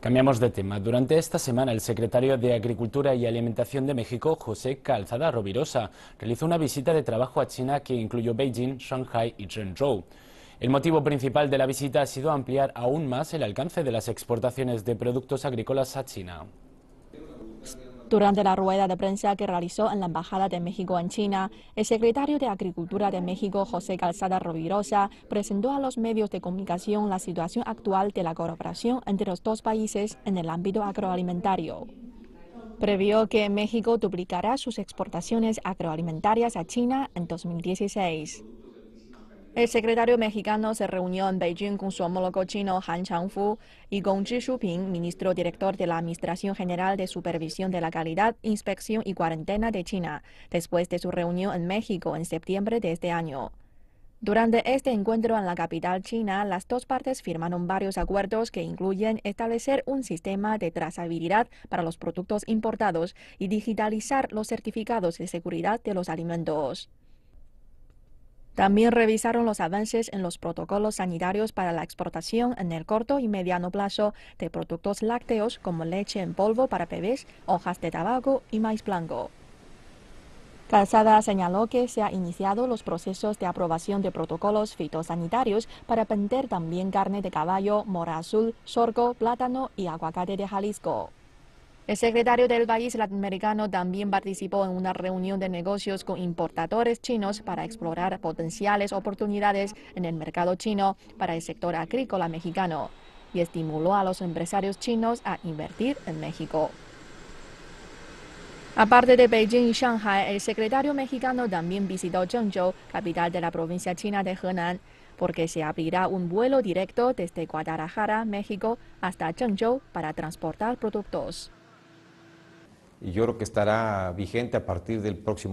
Cambiamos de tema. Durante esta semana, el secretario de Agricultura y Alimentación de México, José Calzada Rovirosa, realizó una visita de trabajo a China que incluyó Beijing, Shanghai y Zhengzhou. El motivo principal de la visita ha sido ampliar aún más el alcance de las exportaciones de productos agrícolas a China. Durante la rueda de prensa que realizó en la Embajada de México en China, el secretario de Agricultura de México, José Calzada Rovirosa, presentó a los medios de comunicación la situación actual de la cooperación entre los dos países en el ámbito agroalimentario. Previó que México duplicará sus exportaciones agroalimentarias a China en 2016. El secretario mexicano se reunió en Beijing con su homólogo chino Han Changfu y Gong Xi Shuping, ministro director de la Administración General de Supervisión de la Calidad, Inspección y Cuarentena de China, después de su reunión en México en septiembre de este año. Durante este encuentro en la capital china, las dos partes firmaron varios acuerdos que incluyen establecer un sistema de trazabilidad para los productos importados y digitalizar los certificados de seguridad de los alimentos. También revisaron los avances en los protocolos sanitarios para la exportación en el corto y mediano plazo de productos lácteos como leche en polvo para bebés, hojas de tabaco y maíz blanco. Calzada señaló que se han iniciado los procesos de aprobación de protocolos fitosanitarios para vender también carne de caballo, mora azul, sorgo, plátano y aguacate de Jalisco. El secretario del país latinoamericano también participó en una reunión de negocios con importadores chinos para explorar potenciales oportunidades en el mercado chino para el sector agrícola mexicano y estimuló a los empresarios chinos a invertir en México. Aparte de Beijing y Shanghai, el secretario mexicano también visitó Zhengzhou, capital de la provincia china de Henan, porque se abrirá un vuelo directo desde Guadalajara, México, hasta Zhengzhou para transportar productos y yo creo que estará vigente a partir del próximo.